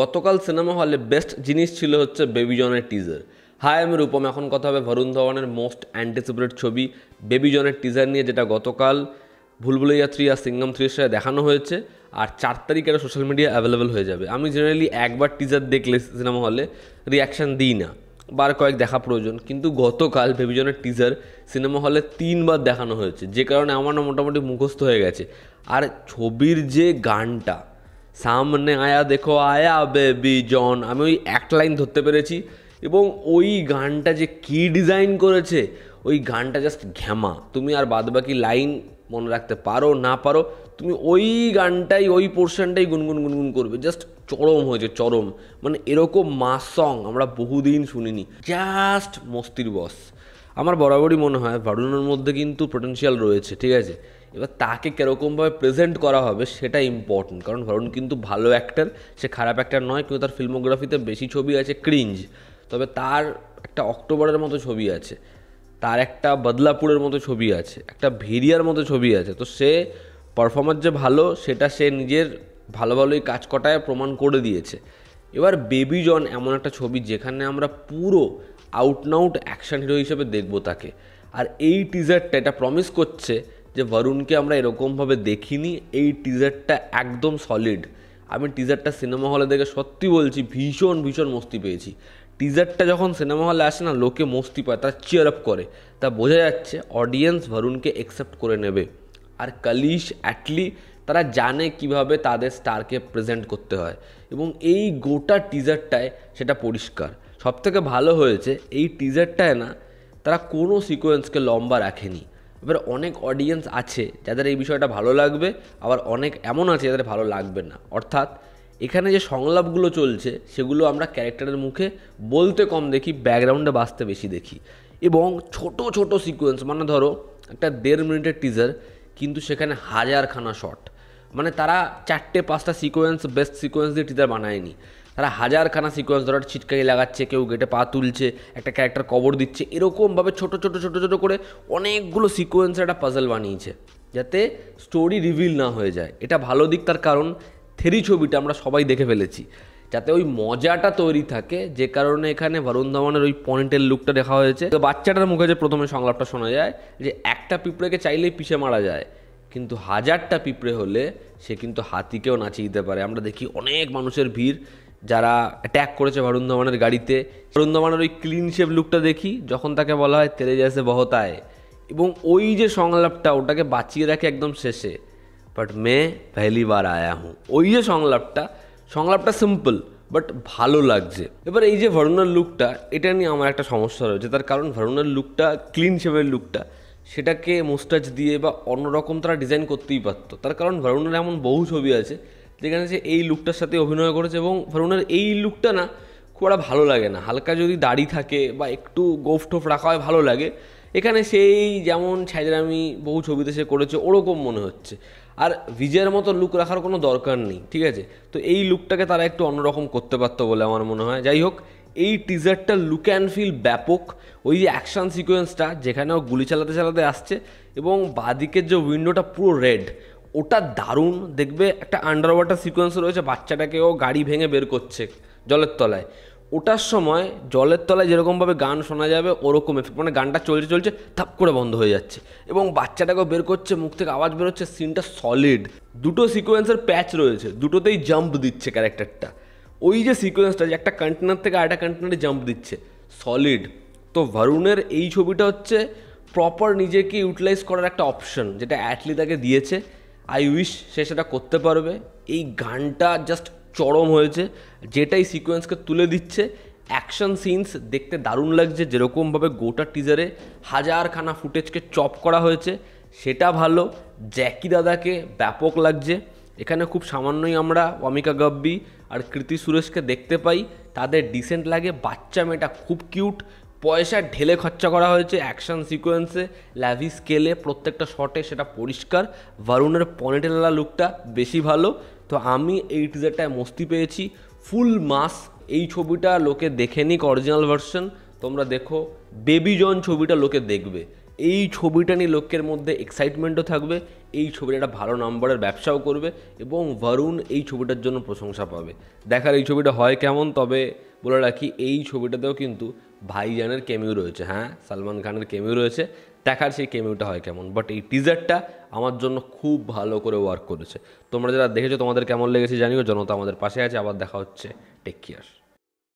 গতকাল সিনেমা হলে বেস্ট জিনিস ছিল হচ্ছে বেবিজনের টিজার হাই আমি রূপম এখন কথা হবে ভরুণ ধওয়ানের মোস্ট অ্যান্টিসিপেটেড ছবি বেবিজনের টিজার নিয়ে যেটা গতকাল ভুলভুলাইয়া থ্রি আর সিঙ্গম থ্রির সাথে দেখানো হয়েছে আর চার তারিখ এটা সোশ্যাল মিডিয়া অ্যাভেলেবেল হয়ে যাবে আমি জেনারেলি একবার টিজার দেখলে সিনেমা হলে রিয়াকশান দিই না বার কয়েক দেখা প্রয়োজন কিন্তু গতকাল জনের টিজার সিনেমা হলে তিনবার দেখানো হয়েছে যে কারণে আমার মোটামুটি মুখস্থ হয়ে গেছে আর ছবির যে গানটা সামনে আয়া দেখো আয়া বেবি জন আমি ওই এক লাইন ধরতে পেরেছি এবং ওই গানটা যে কী ডিজাইন করেছে ওই গানটা জাস্ট ঘ্যামা তুমি আর বাদবাকি লাইন মনে রাখতে পারো না পারো তুমি ওই গানটাই ওই পোর্শনটাই গুনগুন গুনগুন করবে জাস্ট চরম হয়েছে চরম মানে এরকম মাস সং আমরা বহুদিন শুনিনি জাস্ট মস্তির বস আমার বরাবরই মনে হয় ভারুনের মধ্যে কিন্তু পোটেন্সিয়াল রয়েছে ঠিক আছে এবার তাকে কীরকমভাবে প্রেজেন্ট করা হবে সেটা ইম্পর্টেন্ট কারণ ভরুন কিন্তু ভালো অ্যাক্টার সে খারাপ অ্যাক্টার নয় কিন্তু তার ফিল্মোগ্রাফিতে বেশি ছবি আছে ক্রিঞ্জ তবে তার একটা অক্টোবরের মতো ছবি আছে তার একটা বদলাপুরের মতো ছবি আছে একটা ভেরিয়ার মতো ছবি আছে তো সে পারফরমার যে ভালো সেটা সে নিজের ভালো ভালোই কাজ কটায় প্রমাণ করে দিয়েছে এবার বেবি জন এমন একটা ছবি যেখানে আমরা পুরো আউট নাউট অ্যাকশন হিরো হিসেবে দেখবো তাকে আর এই টিজারটা এটা প্রমিস করছে যে বরুণকে আমরা এরকমভাবে দেখিনি এই টিজারটা একদম সলিড আমি টিজারটা সিনেমা হলে দেখে সত্যি বলছি ভীষণ ভীষণ মস্তি পেয়েছি টিজারটা যখন সিনেমা হলে আসে না লোকে মস্তি পায় তারা চিয়ার আপ করে তা বোঝা যাচ্ছে অডিয়েন্স ভরুণকে অ্যাকসেপ্ট করে নেবে আর কালিশ অ্যাটলি তারা জানে কিভাবে তাদের স্টারকে প্রেজেন্ট করতে হয় এবং এই গোটা টিজারটায় সেটা পরিষ্কার সবথেকে ভালো হয়েছে এই টিজারটায় না তারা কোনো সিকোয়েন্সকে লম্বা রাখেনি এবার অনেক অডিয়েন্স আছে যাদের এই বিষয়টা ভালো লাগবে আবার অনেক এমন আছে যাদের ভালো লাগবে না অর্থাৎ এখানে যে সংলাপগুলো চলছে সেগুলো আমরা ক্যারেক্টারের মুখে বলতে কম দেখি ব্যাকগ্রাউন্ডে বাঁচতে বেশি দেখি এবং ছোট ছোট সিকোয়েন্স মানে ধরো একটা দেড় মিনিটের টিজার কিন্তু সেখানে হাজারখানা শট মানে তারা চারটে পাঁচটা সিকোয়েন্স বেস্ট সিকোয়েন্স দিয়ে টিজার বানায়নি তারা হাজারখানা সিকোয়েন্স ধরার ছিটকাই লাগাচ্ছে কেউ গেটে পা তুলছে একটা ক্যারেক্টার কবর দিচ্ছে এরকমভাবে ছোট ছোট ছোট ছোট করে অনেকগুলো সিকোয়েন্সের একটা পাজল বানিয়েছে যাতে স্টোরি রিভিল না হয়ে যায় এটা ভালো দিক তার কারণ থেরি ছবিটা আমরা সবাই দেখে ফেলেছি যাতে ওই মজাটা তৈরি থাকে যে কারণে এখানে বরুণ ধাওয়ানের ওই পয়েন্টের লুকটা দেখা হয়েছে তো বাচ্চাটার মুখে যে প্রথমে সংলাপটা শোনা যায় যে একটা পিঁপড়েকে চাইলেই পিছে মারা যায় কিন্তু হাজারটা পিঁপড়ে হলে সে কিন্তু হাতিকেও নাচিয়ে দিতে পারে আমরা দেখি অনেক মানুষের ভিড় যারা অ্যাট্যাক করেছে বরুণ ধবনের গাড়িতে বরুণ ধবনের ওই ক্লিন শেপ লুকটা দেখি যখন তাকে বলা হয় তেলে যাচ্ছে বহতায় এবং ওই যে সংলাপটা ওটাকে বাঁচিয়ে রাখে একদম শেষে বাট মে পেহলি বার আয়া হুঁ ওই যে সংলাপটা সংলাপটা সিম্পল বাট ভালো লাগছে এবার এই যে ভারুণার লুকটা এটা নিয়ে আমার একটা সমস্যা রয়েছে তার কারণ ভারুণার লুকটা ক্লিন শেপের লুকটা সেটাকে মোস্টাচ দিয়ে বা অন্যরকম তারা ডিজাইন করতেই পারতো তার কারণ ভরুণের এমন বহু ছবি আছে যেখানে সে এই লুকটার সাথে অভিনয় করেছে এবং ফারুনের এই লুকটা না খুব একটা ভালো লাগে না হালকা যদি দাড়ি থাকে বা একটু গোফ টোফ রাখা হয় ভালো লাগে এখানে সেই যেমন ছাইজরামি বহু ছবিতে সে করেছে ওরকম মনে হচ্ছে আর ভিজের মতো লুক রাখার কোনো দরকার নেই ঠিক আছে তো এই লুকটাকে তারা একটু অন্যরকম করতে পারতো বলে আমার মনে হয় যাই হোক এই টিজারটা লুক অ্যান্ড ফিল ব্যাপক ওই যে অ্যাকশান সিকোয়েন্সটা যেখানে ও গুলি চালাতে চালাতে আসছে এবং বাঁদিকের যে উইন্ডোটা পুরো রেড ওটা দারুণ দেখবে একটা আন্ডার ওয়াটার সিকোয়েন্স রয়েছে বাচ্চাটাকেও গাড়ি ভেঙে বের করছে জলের তলায় ওটার সময় জলের তলায় যেরকমভাবে গান শোনা যাবে ওরকম এফেক্ট মানে গানটা চলছে চলছে থাপ করে বন্ধ হয়ে যাচ্ছে এবং বাচ্চাটাকেও বের করছে মুখ থেকে আওয়াজ বেরোচ্ছে সিনটা সলিড দুটো সিকোয়েন্সের প্যাচ রয়েছে দুটোতেই জাম্প দিচ্ছে ক্যারেক্টারটা ওই যে সিকোয়েন্সটা যে একটা কন্টেনার থেকে আরেকটা কন্টেনারে জাম্প দিচ্ছে সলিড তো ভারুণের এই ছবিটা হচ্ছে প্রপার নিজেকে ইউটিলাইজ করার একটা অপশন যেটা অ্যাটলি তাকে দিয়েছে আই উইশ সে সেটা করতে পারবে এই গানটা জাস্ট চরম হয়েছে যেটাই সিকোয়েন্সকে তুলে দিচ্ছে অ্যাকশন সিনস দেখতে দারুণ লাগছে যেরকমভাবে গোটা টিজারে হাজারখানা ফুটেজকে চপ করা হয়েছে সেটা ভালো জ্যাকি দাদাকে ব্যাপক লাগছে এখানে খুব সামান্যই আমরা অমিকা গব্বি আর কৃতি সুরেশকে দেখতে পাই তাদের ডিসেন্ট লাগে বাচ্চা মেয়েটা খুব কিউট পয়সা ঢেলে খরচা করা হয়েছে অ্যাকশন সিকোয়েন্সে ল্যাভি স্কেলে প্রত্যেকটা শটে সেটা পরিষ্কার ভারুণের পনেটেলা লুকটা বেশি ভালো তো আমি এই টিজারটায় মস্তি পেয়েছি ফুল মাস এই ছবিটা লোকে দেখে নিক অরিজিনাল ভার্সন তোমরা দেখো বেবি জন ছবিটা লোকে দেখবে এই ছবিটা নিয়ে লোকের মধ্যে এক্সাইটমেন্টও থাকবে এই ছবিটা একটা ভালো নম্বরের ব্যবসাও করবে এবং বরুণ এই ছবিটার জন্য প্রশংসা পাবে দেখার এই ছবিটা হয় কেমন তবে বলে রাখি এই ছবিটাতেও কিন্তু ভাইজানের কেমিউ রয়েছে হ্যাঁ সালমান খানের কেমিউ রয়েছে দেখার সেই কেমিউটা হয় কেমন বাট এই টিজারটা আমার জন্য খুব ভালো করে ওয়ার্ক করেছে তোমরা যারা দেখেছো তোমাদের কেমন লেগেছে জানিও জনতা আমাদের পাশে আছে আবার দেখা হচ্ছে টেক কেয়ার